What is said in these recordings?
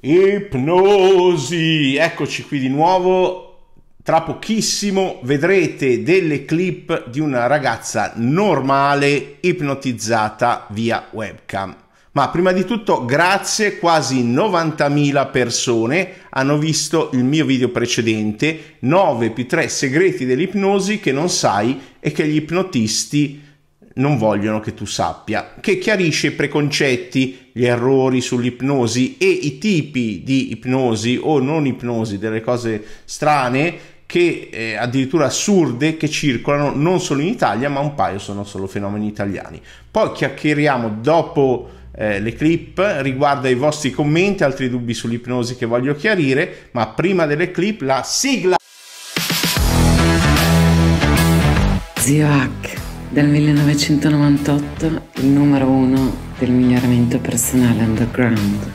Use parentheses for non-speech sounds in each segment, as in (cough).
Ipnosi, eccoci qui di nuovo. Tra pochissimo vedrete delle clip di una ragazza normale ipnotizzata via webcam. Ma prima di tutto, grazie, quasi 90.000 persone hanno visto il mio video precedente, 9 più 3 segreti dell'ipnosi che non sai e che gli ipnotisti non vogliono che tu sappia, che chiarisce i preconcetti, gli errori sull'ipnosi e i tipi di ipnosi o non ipnosi, delle cose strane che eh, addirittura assurde che circolano non solo in Italia, ma un paio sono solo fenomeni italiani. Poi chiacchieriamo dopo eh, le clip riguardo ai vostri commenti, altri dubbi sull'ipnosi che voglio chiarire, ma prima delle clip la sigla. Zio dal 1998 il numero uno del miglioramento personale underground.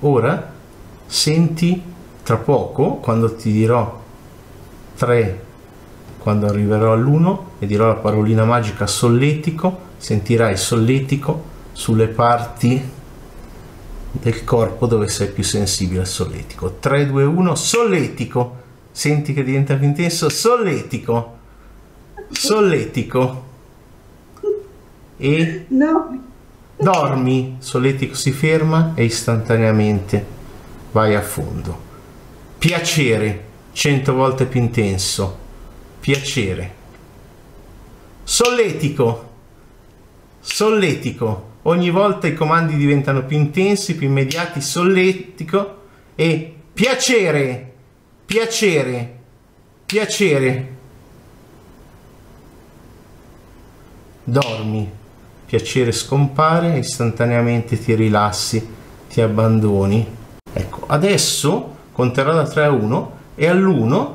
Ora senti tra poco quando ti dirò 3 quando arriverò all'1 e dirò la parolina magica solletico, sentirai solletico sulle parti del corpo dove sei più sensibile al solletico. 3, 2, 1, solletico. Senti che diventa più intenso. Solletico. Solletico. E... No. Dormi. Solletico si ferma e istantaneamente vai a fondo. Piacere. 100 volte più intenso. Piacere. Solletico. Solletico Ogni volta i comandi diventano più intensi, più immediati, solletico e piacere, piacere, piacere. Dormi, piacere scompare, istantaneamente ti rilassi, ti abbandoni. Ecco, adesso conterò da 3 a 1 e all'1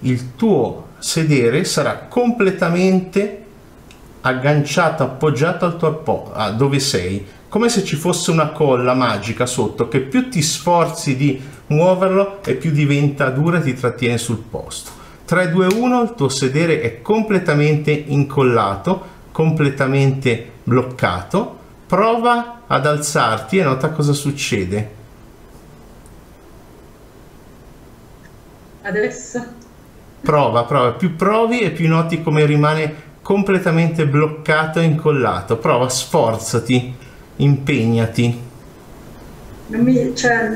il tuo sedere sarà completamente agganciata, appoggiata al tuo po- a ah, dove sei, come se ci fosse una colla magica sotto che più ti sforzi di muoverlo e più diventa dura e ti trattiene sul posto. 3, 2, 1, il tuo sedere è completamente incollato, completamente bloccato. Prova ad alzarti e nota cosa succede. Adesso? Prova, prova, più provi e più noti come rimane completamente bloccato e incollato. Prova, sforzati, impegnati. Non, mi, cioè,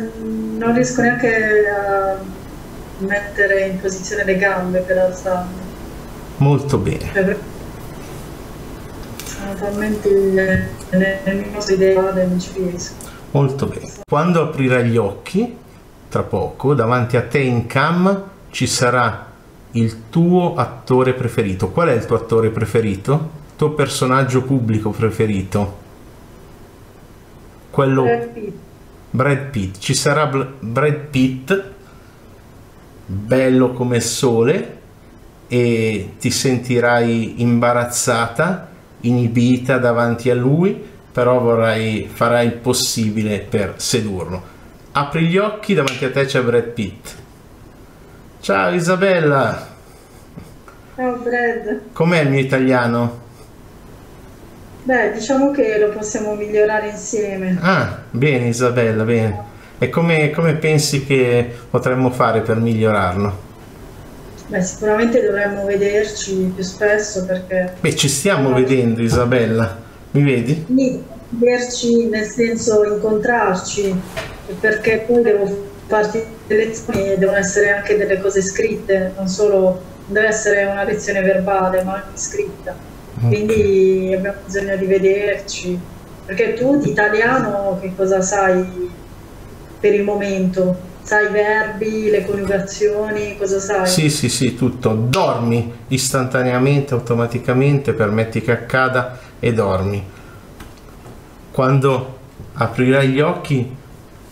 non riesco neanche a mettere in posizione le gambe per alzarmi. Molto bene. sono talmente nemico ideale, non ci riesco. Molto bene. Quando aprirai gli occhi, tra poco, davanti a te in cam ci sarà il tuo attore preferito. Qual è il tuo attore preferito? Il tuo personaggio pubblico preferito? Quello... Brad Pitt. Brad Pitt. Ci sarà Brad Pitt, bello come il sole, e ti sentirai imbarazzata, inibita davanti a lui, però vorrai, farai il possibile per sedurlo. Apri gli occhi, davanti a te c'è Brad Pitt. Ciao Isabella. Ciao Brad. Com'è il mio italiano? Beh, diciamo che lo possiamo migliorare insieme. Ah, bene Isabella, bene. E come, come pensi che potremmo fare per migliorarlo? Beh, sicuramente dovremmo vederci più spesso perché... Beh, ci stiamo no. vedendo Isabella, mi vedi? Sì, vederci nel senso incontrarci, perché poi devo parti delle lezioni devono essere anche delle cose scritte, non solo deve essere una lezione verbale, ma anche scritta. Okay. Quindi abbiamo bisogno di vederci. Perché tu di italiano che cosa sai per il momento? Sai i verbi, le coniugazioni, cosa sai? Sì, sì, sì, tutto. Dormi istantaneamente, automaticamente, permetti che accada e dormi. Quando aprirai gli occhi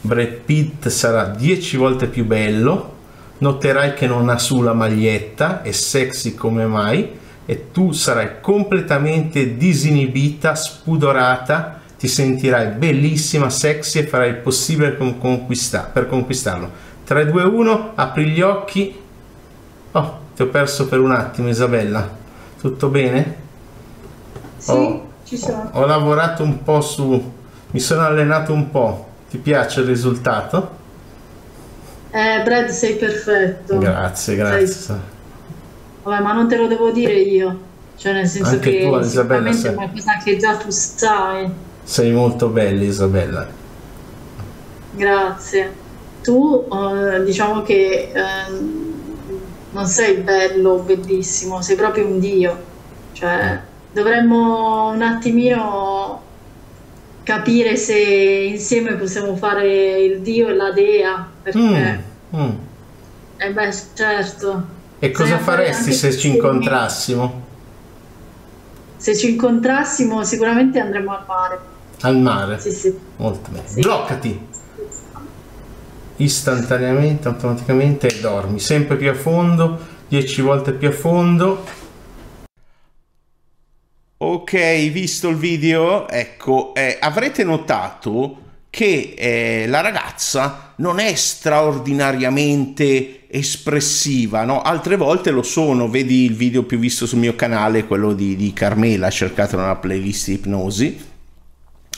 Brad Pitt sarà 10 volte più bello, noterai che non ha sulla maglietta, è sexy come mai e tu sarai completamente disinibita, spudorata, ti sentirai bellissima, sexy e farai il possibile per, conquista per conquistarlo. 3, 2, 1, apri gli occhi. Oh, ti ho perso per un attimo Isabella. Tutto bene? Sì, ho, ci sono. Ho lavorato un po' su... mi sono allenato un po' Ti piace il risultato? Eh, Brad, sei perfetto. Grazie, grazie. Sei... Vabbè, ma non te lo devo dire io. Cioè, nel senso Anche che tu, Isabella, sei... è una cosa che già tu sai. Sei molto bella, Isabella. Grazie. Tu, eh, diciamo che eh, non sei bello bellissimo, sei proprio un dio. Cioè, eh. dovremmo un attimino capire se insieme possiamo fare il dio e la dea. Perché... Mm, mm. Eh beh, certo. E cosa se faresti se ci incontrassimo? Se ci incontrassimo sicuramente andremo al mare. Al mare? Sì, sì. Molto bene. Sì. Bloccati! Istantaneamente, automaticamente e dormi sempre più a fondo, 10 volte più a fondo Ok, visto il video, ecco, eh, avrete notato che eh, la ragazza non è straordinariamente espressiva, no? Altre volte lo sono, vedi il video più visto sul mio canale, quello di, di Carmela, cercato nella playlist ipnosi,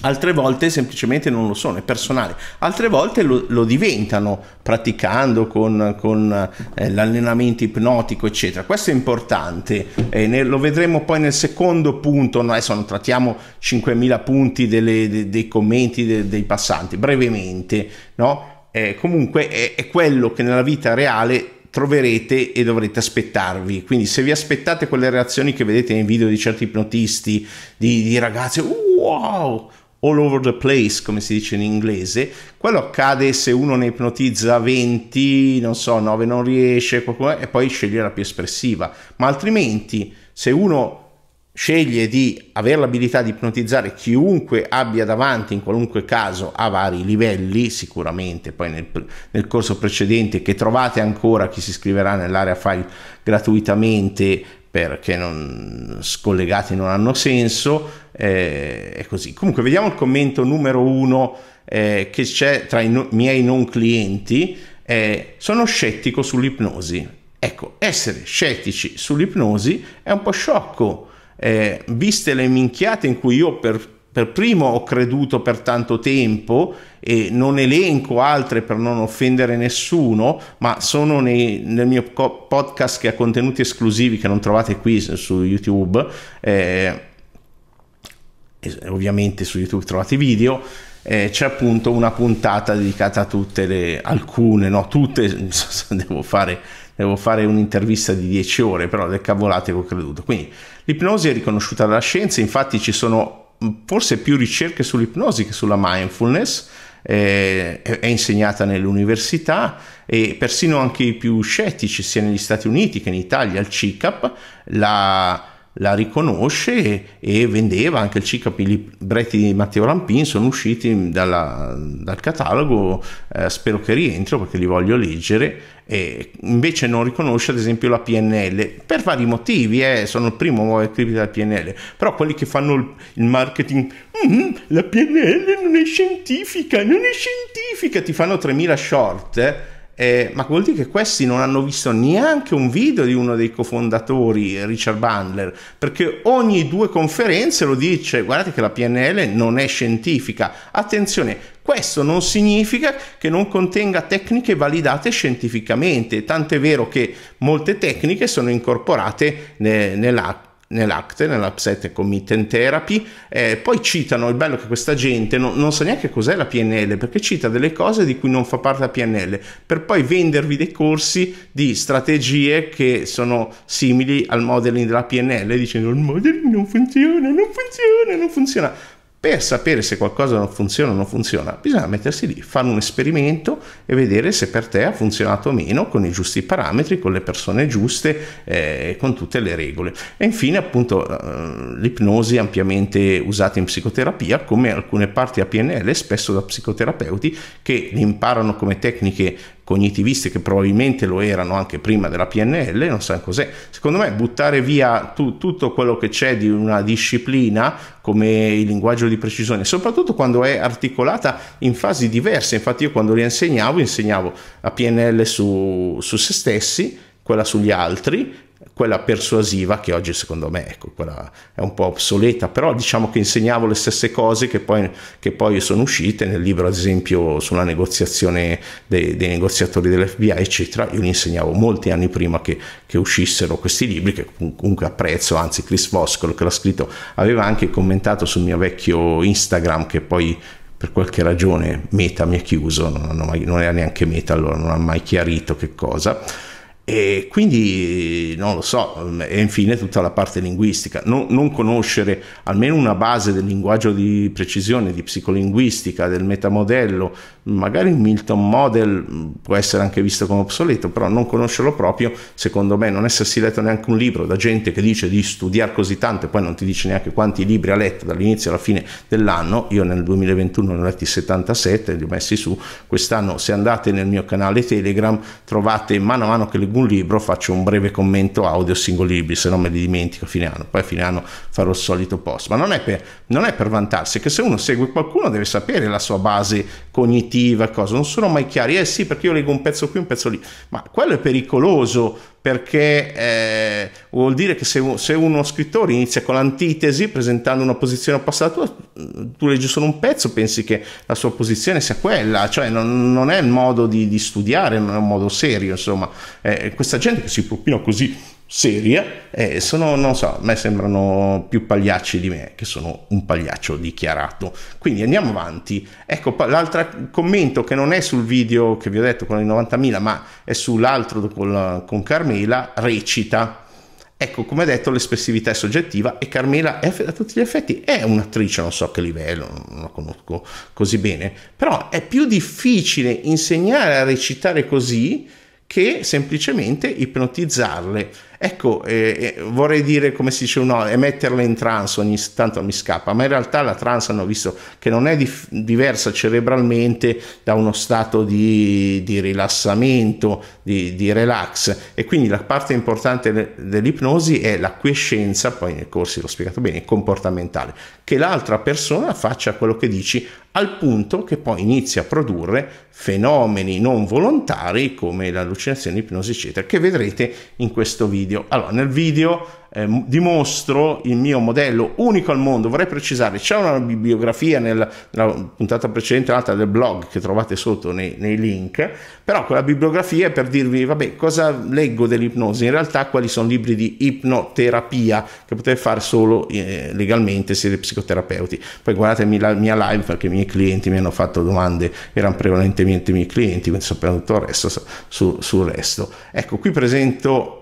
Altre volte semplicemente non lo sono, è personale. Altre volte lo, lo diventano praticando con, con eh, l'allenamento ipnotico, eccetera. Questo è importante, eh, ne, lo vedremo poi nel secondo punto. adesso non trattiamo 5.000 punti delle, de, dei commenti de, dei passanti, brevemente. No? Eh, comunque è, è quello che nella vita reale troverete e dovrete aspettarvi. Quindi se vi aspettate quelle reazioni che vedete nei video di certi ipnotisti, di, di ragazze, wow, all over the place, come si dice in inglese. Quello accade se uno ne ipnotizza 20, non so, 9 non riesce, e poi sceglie la più espressiva. Ma altrimenti, se uno sceglie di avere l'abilità di ipnotizzare chiunque abbia davanti, in qualunque caso, a vari livelli, sicuramente poi nel, nel corso precedente, che trovate ancora chi si iscriverà nell'area file gratuitamente perché non, scollegati non hanno senso eh, è così comunque vediamo il commento numero uno eh, che c'è tra i no- miei non clienti eh, sono scettico sull'ipnosi ecco essere scettici sull'ipnosi è un po' sciocco eh, viste le minchiate in cui io per per primo ho creduto per tanto tempo e non elenco altre per non offendere nessuno, ma sono nei, nel mio podcast che ha contenuti esclusivi che non trovate qui su YouTube. Eh, ovviamente su YouTube trovate video. Eh, c'è appunto una puntata dedicata a tutte le alcune, no, tutte. (laughs) devo fare devo fare un'intervista di 10 ore, però le cavolate che ho creduto. Quindi l'ipnosi è riconosciuta dalla scienza, infatti ci sono forse più ricerche sull'ipnosi che sulla mindfulness, eh, è insegnata nelle università e persino anche i più scettici, sia negli Stati Uniti che in Italia, al CICAP, la la riconosce e vendeva anche il CKP libretti di Matteo Lampin sono usciti dalla, dal catalogo eh, spero che rientro perché li voglio leggere e invece non riconosce ad esempio la PNL per vari motivi eh, sono il primo a scrivere della PNL però quelli che fanno il marketing mm, la PNL non è scientifica non è scientifica ti fanno 3000 short eh, eh, ma vuol dire che questi non hanno visto neanche un video di uno dei cofondatori, Richard Bandler, perché ogni due conferenze lo dice, guardate che la PNL non è scientifica. Attenzione, questo non significa che non contenga tecniche validate scientificamente, tant'è vero che molte tecniche sono incorporate ne, nella nell'acte, nell'upset committent therapy, eh, poi citano, il bello che questa gente non, non sa neanche cos'è la PNL, perché cita delle cose di cui non fa parte la PNL, per poi vendervi dei corsi di strategie che sono simili al modeling della PNL, dicendo il modeling non funziona, non funziona, non funziona per sapere se qualcosa non funziona o non funziona, bisogna mettersi lì, fare un esperimento e vedere se per te ha funzionato o meno con i giusti parametri, con le persone giuste e eh, con tutte le regole. E infine, appunto, eh, l'ipnosi ampiamente usata in psicoterapia, come alcune parti a PNL, spesso da psicoterapeuti che imparano come tecniche cognitivisti che probabilmente lo erano anche prima della PNL, non so cos'è. Secondo me buttare via tu, tutto quello che c'è di una disciplina come il linguaggio di precisione, soprattutto quando è articolata in fasi diverse. Infatti io quando li insegnavo, insegnavo la PNL su, su se stessi, quella sugli altri quella persuasiva che oggi secondo me ecco, è un po' obsoleta, però diciamo che insegnavo le stesse cose che poi, che poi sono uscite nel libro ad esempio sulla negoziazione dei, dei negoziatori dell'FBI eccetera, io li insegnavo molti anni prima che, che uscissero questi libri che comunque apprezzo, anzi Chris Voscolo che l'ha scritto aveva anche commentato sul mio vecchio Instagram che poi per qualche ragione Meta mi è chiuso, non, mai, non era neanche Meta allora, non ha mai chiarito che cosa e quindi non lo so, e infine tutta la parte linguistica. Non, non, conoscere almeno una base del linguaggio di precisione, di psicolinguistica, del metamodello, magari il Milton Model mm, può essere anche visto come obsoleto, però non conoscerlo proprio, secondo me, non essersi letto neanche un libro da gente che dice di studiare così tanto e poi non ti dice neanche quanti libri ha letto dall'inizio alla fine dell'anno. Io nel 2021 ne ho letti 77, li ho messi su. Quest'anno, se andate nel mio canale Telegram, trovate mano a mano che leggo un libro, faccio un breve commento audio singoli libri, se no me li dimentico a fine anno, poi a fine anno farò il solito post, ma non è per, non è per vantarsi, che se uno segue qualcuno deve sapere la sua base cognitiva, cosa, non sono mai chiari, eh sì perché io leggo un pezzo qui, un pezzo lì, ma quello è pericoloso perché eh, vuol dire che se, se, uno scrittore inizia con l'antitesi presentando una posizione opposta alla tua, tu leggi solo un pezzo, pensi che la sua posizione sia quella, cioè non, non è il modo di, di, studiare, non è un modo serio, insomma, eh, questa gente che si propina così seria e eh, sono, non so, a me sembrano più pagliacci di me, che sono un pagliaccio dichiarato. Quindi andiamo avanti. Ecco, l'altro commento che non è sul video che vi ho detto, con di 90.000, ma è sull'altro con, con Carmela, recita. Ecco, come detto, l'espressività è soggettiva e Carmela è, a tutti gli effetti è un'attrice, non so a che livello, non la conosco così bene, però è più difficile insegnare a recitare così che semplicemente ipnotizzarle. Ecco, eh, eh, vorrei dire come si dice uno, è metterla in trans ogni tanto mi scappa, ma in realtà la trans hanno visto che non è dif- diversa cerebralmente da uno stato di, di rilassamento, di, di, relax e quindi la parte importante de- dell'ipnosi è la quiescenza, poi nei corsi l'ho spiegato bene, comportamentale, che l'altra persona faccia quello che dici al punto che poi inizia a produrre fenomeni non volontari come l'allucinazione, l'ipnosi eccetera, che vedrete in questo video video? Allora, nel video eh, dimostro il mio modello unico al mondo, vorrei precisare, c'è una bibliografia nel, nella puntata precedente, l'altra del blog che trovate sotto nei, nei, link, però quella bibliografia è per dirvi, vabbè, cosa leggo dell'ipnosi, in realtà quali sono libri di ipnoterapia che potete fare solo eh, legalmente se siete psicoterapeuti. Poi guardatemi la mia live perché i miei clienti mi hanno fatto domande, erano prevalentemente i miei clienti, quindi sappiamo tutto il resto su, sul resto. Ecco, qui presento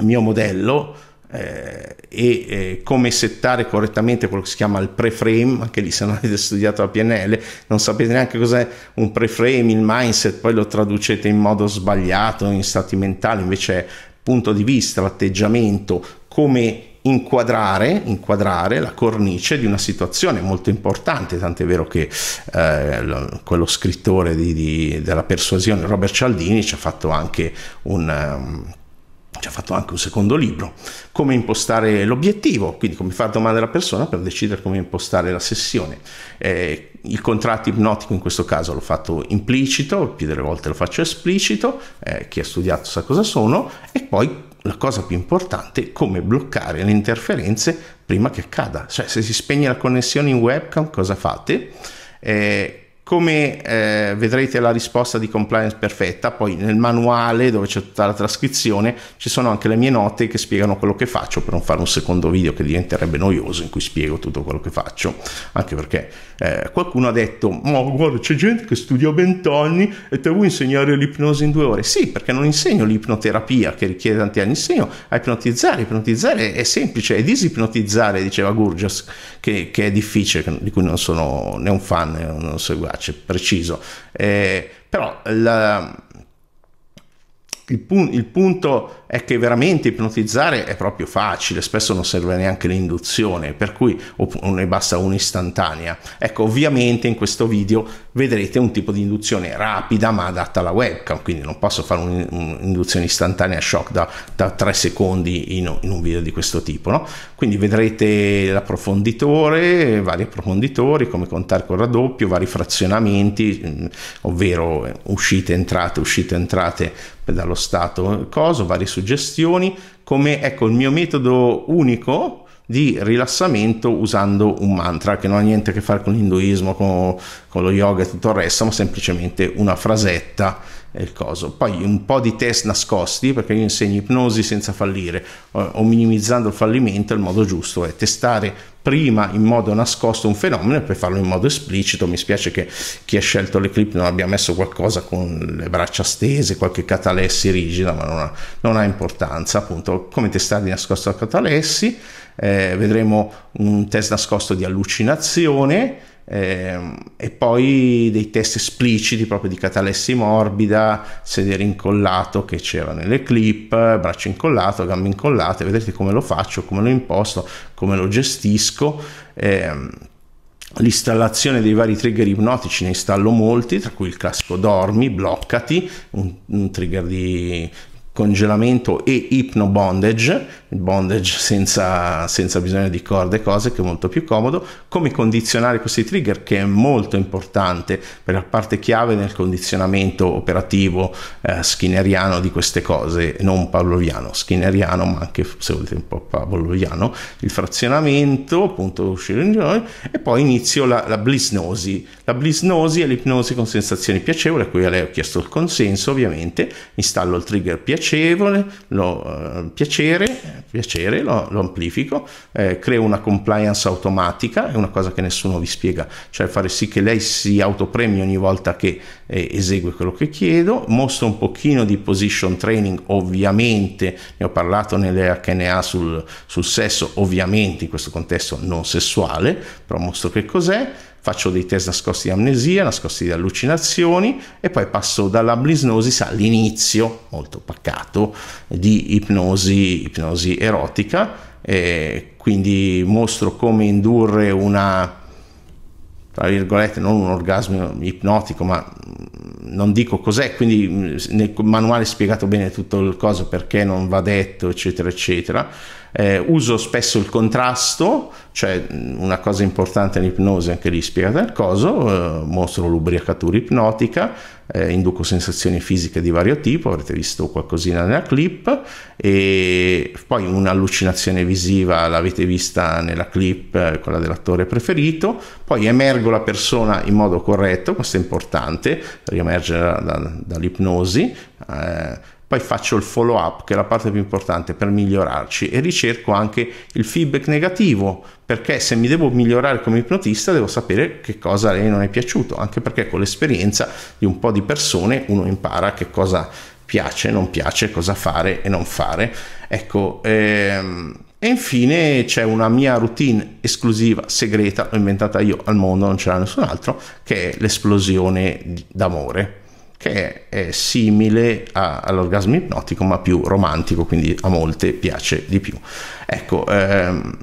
mio modello eh, e eh, come settare correttamente quello che si chiama il preframe, anche lì se non avete studiato la PNL non sapete neanche cos'è un preframe, il mindset, poi lo traducete in modo sbagliato, in stati mentali, invece è punto di vista, l'atteggiamento, come Inquadrare, inquadrare, la cornice di una situazione molto importante, tant'è vero che eh, quello scrittore di, di, della persuasione, Robert Cialdini, ci ha fatto anche un... Um, ci ha fatto anche un secondo libro, come impostare l'obiettivo, quindi come fare domande alla persona per decidere come impostare la sessione. Eh, il contratto ipnotico in questo caso l'ho fatto implicito, più delle volte lo faccio esplicito, eh, chi ha studiato sa cosa sono, e poi la cosa più importante come bloccare le interferenze prima che accada. Cioè se si spegne la connessione in webcam cosa fate? Eh, come eh, vedrete la risposta di compliance perfetta, poi nel manuale dove c'è tutta la trascrizione ci sono anche le mie note che spiegano quello che faccio per non fare un secondo video che diventerebbe noioso in cui spiego tutto quello che faccio, anche perché eh, qualcuno ha detto ma guarda c'è gente che studia 20 anni e te vuoi insegnare l'ipnosi in due ore? Sì, perché non insegno l'ipnoterapia che richiede tanti anni, insegno a ipnotizzare, ipnotizzare è semplice, è disipnotizzare, diceva Gurgias, che, che è difficile, di cui non sono né un fan né un seguace efficace, preciso. Eh, però la, il, pu- il punto è che veramente ipnotizzare è proprio facile, spesso non serve neanche l'induzione, per cui ne basta un'istantanea. Ecco, ovviamente in questo video vedrete un tipo di induzione rapida ma adatta alla webcam, quindi non posso fare un'induzione istantanea shock da, da 3 secondi in, in, un video di questo tipo, no? Quindi vedrete l'approfonditore, vari approfonditori, come contare col raddoppio, vari frazionamenti, mm, ovvero eh, uscite, entrate, uscite, entrate dallo stato coso, vari suggerimenti suggestioni come ecco il mio metodo unico di rilassamento usando un mantra che non ha niente a che fare con l'induismo, con, con lo yoga e tutto il resto, ma semplicemente una frasetta il coso. Poi un po' di test nascosti, perché io insegno ipnosi senza fallire o minimizzando il fallimento, il modo giusto è testare prima in modo nascosto un fenomeno e poi farlo in modo esplicito. Mi spiace che chi ha scelto le clip non abbia messo qualcosa con le braccia stese, qualche catalessi rigida, ma non ha, non ha importanza. Appunto, come testare di nascosto a catalessi, eh, vedremo un test nascosto di allucinazione. Ehm, e poi dei test espliciti proprio di catalessi morbida, sedere incollato che c'era nelle clip, braccio incollato, gambe incollate, vedete come lo faccio, come lo imposto, come lo gestisco. Ehm, l'installazione dei vari trigger ipnotici ne installo molti, tra cui il classico dormi, bloccati, un, un trigger di congelamento e ipno bondage, bondage senza, senza bisogno di corde cose che è molto più comodo, come condizionare questi trigger che è molto importante per la parte chiave nel condizionamento operativo eh, skinneriano di queste cose, non pavloviano, skinneriano ma anche se volete un po' pavloviano, il frazionamento, appunto uscire in giro e poi inizio la, la blisnosi, la blisnosi è l'ipnosi con sensazioni piacevoli a cui a lei ho chiesto il consenso ovviamente, installo il trigger piacevole piacevole, lo, eh, piacere, piacere lo, lo amplifico, eh, creo una compliance automatica, è una cosa che nessuno vi spiega, cioè fare sì che lei si autopremi ogni volta che eh, esegue quello che chiedo, mostro un pochino di position training, ovviamente ne ho parlato nelle HNA sul, sul sesso, ovviamente in questo contesto non sessuale, però mostro che cos'è faccio dei test nascosti di amnesia, nascosti di allucinazioni e poi passo dalla blisnosis all'inizio, molto paccato, di ipnosi, ipnosi erotica. E quindi mostro come indurre una tra virgolette, non un orgasmo ipnotico, ma non dico cos'è, quindi mm, nel manuale è spiegato bene tutto il coso, perché non va detto, eccetera, eccetera. Eh, uso spesso il contrasto, cioè mm, una cosa importante nell'ipnosi, anche lì spiegata il coso, eh, mostro l'ubriacatura ipnotica, eh, induco sensazioni fisiche di vario tipo, avrete visto qualcosina nella clip, e poi un'allucinazione visiva l'avete vista nella clip, eh, quella dell'attore preferito, poi emergo la persona in modo corretto, questo è importante, riemergere da, da, dall'ipnosi. Eh, poi faccio il follow up che è la parte più importante per migliorarci e ricerco anche il feedback negativo perché se mi devo migliorare come ipnotista devo sapere che cosa a lei non è piaciuto anche perché con l'esperienza di un po' di persone uno impara che cosa piace, non piace, cosa fare e non fare. Ecco, ehm, e infine c'è una mia routine esclusiva, segreta, l'ho inventata io al mondo, non ce l'ha nessun altro, che è l'esplosione d'amore che è simile a, all'orgasmo ipnotico ma più romantico, quindi a molte piace di più. Ecco, ehm,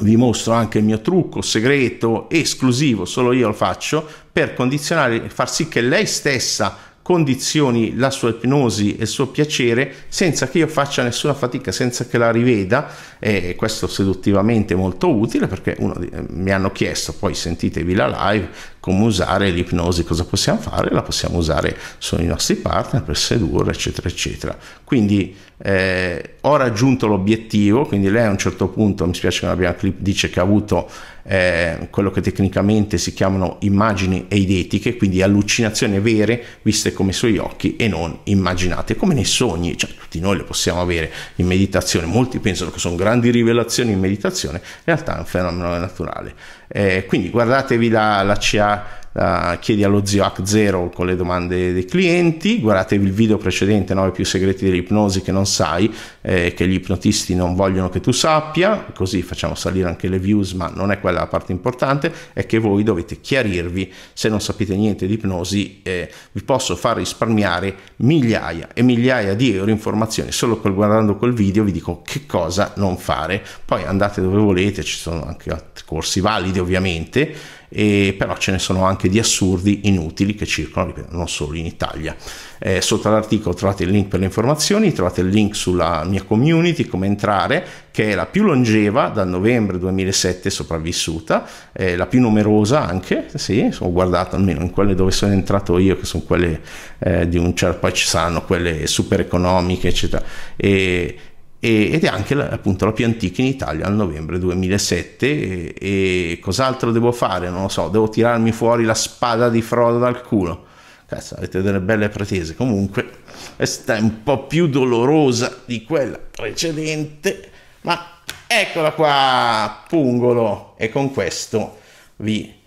vi mostro anche il mio trucco segreto esclusivo, solo io lo faccio, per condizionare, far sì che lei stessa condizioni la sua ipnosi e il suo piacere senza che io faccia nessuna fatica, senza che la riveda e questo seduttivamente è molto utile perché di, eh, mi hanno chiesto, poi sentitevi la live, come usare l'ipnosi, cosa possiamo fare, la possiamo usare sui nostri partner per sedurre eccetera eccetera. Quindi eh, ho raggiunto l'obiettivo, quindi lei a un certo punto, mi spiace che non abbiamo clip, dice che ha avuto eh, quello che tecnicamente si chiamano immagini eidetiche, quindi allucinazioni vere viste come i suoi occhi e non immaginate, come nei sogni, cioè tutti noi le possiamo avere in meditazione, molti pensano che sono grandi rivelazioni in meditazione, in realtà è un fenomeno naturale. Eh, quindi guardatevi la, la CA uh, chiedi allo zio hack 0 con le domande dei clienti, guardatevi il video precedente 9 più segreti dell'ipnosi che non sai, eh, che gli ipnotisti non vogliono che tu sappia, così facciamo salire anche le views, ma non è quella la parte importante, è che voi dovete chiarirvi, se non sapete niente di ipnosi eh, vi posso far risparmiare migliaia e migliaia di euro in formazioni, solo col, guardando quel video vi dico che cosa non fare, poi andate dove volete, ci sono anche altri corsi validi ovviamente, e però ce ne sono anche di assurdi inutili che circolano, ripeto, non solo in Italia. Eh, sotto l'articolo trovate il link per le informazioni, trovate il link sulla mia community, come entrare, che è la più longeva, dal novembre 2007 sopravvissuta, eh, la più numerosa anche, sì, ho guardato almeno in quelle dove sono entrato io, che sono quelle eh, di un certo, poi ci saranno quelle super economiche, eccetera. E, ed è anche la, appunto la più antica in Italia al novembre 2007 e, e, cos'altro devo fare? Non lo so, devo tirarmi fuori la spada di Frodo dal culo. Cazzo, avete delle belle pretese. Comunque, questa è un po' più dolorosa di quella precedente, ma eccola qua, pungolo, e con questo vi